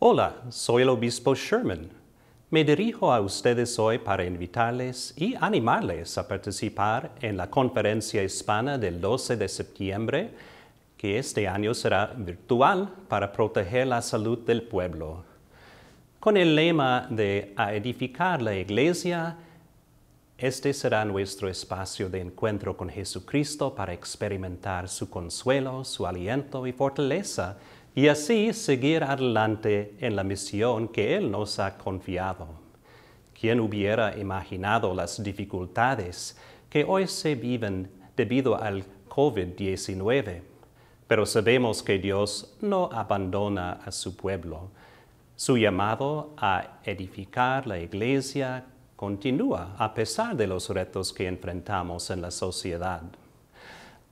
Hola, soy el obispo Sherman. Me dirijo a ustedes hoy para invitarles y animarles a participar en la conferencia hispana del 12 de septiembre, que este año será virtual para proteger la salud del pueblo. Con el lema de A edificar la iglesia, este será nuestro espacio de encuentro con Jesucristo para experimentar su consuelo, su aliento y fortaleza y así seguir adelante en la misión que Él nos ha confiado. ¿Quién hubiera imaginado las dificultades que hoy se viven debido al COVID-19? Pero sabemos que Dios no abandona a su pueblo. Su llamado a edificar la iglesia continúa a pesar de los retos que enfrentamos en la sociedad.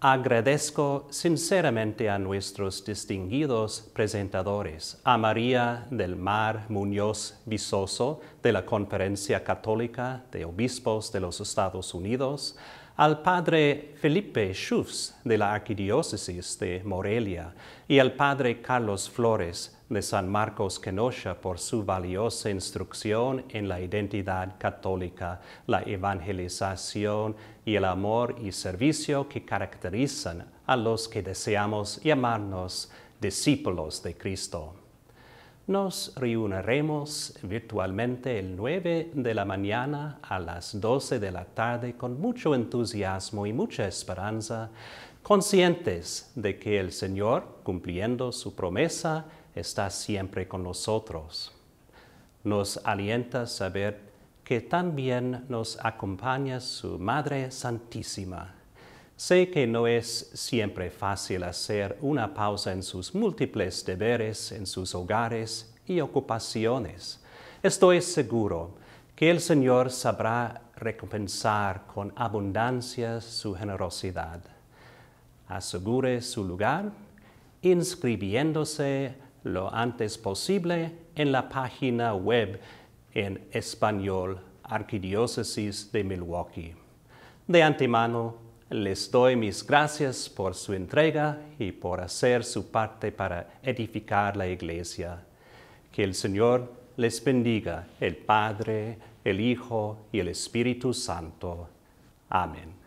Agradezco sinceramente a nuestros distinguidos presentadores, a María del Mar Muñoz Visoso de la Conferencia Católica de Obispos de los Estados Unidos, al padre Felipe Schufs de la Arquidiócesis de Morelia y al padre Carlos Flores de San Marcos Kenosha por su valiosa instrucción en la identidad católica, la evangelización y el amor y servicio que caracterizan a los que deseamos llamarnos discípulos de Cristo. Nos reuniremos virtualmente el 9 de la mañana a las 12 de la tarde con mucho entusiasmo y mucha esperanza, conscientes de que el Señor, cumpliendo su promesa, está siempre con nosotros. Nos alienta saber que también nos acompaña su Madre Santísima Sé que no es siempre fácil hacer una pausa en sus múltiples deberes, en sus hogares y ocupaciones. Estoy seguro que el Señor sabrá recompensar con abundancia su generosidad. Asegure su lugar inscribiéndose lo antes posible en la página web en español Arquidiócesis de Milwaukee. De antemano, les doy mis gracias por su entrega y por hacer su parte para edificar la iglesia. Que el Señor les bendiga, el Padre, el Hijo y el Espíritu Santo. Amén.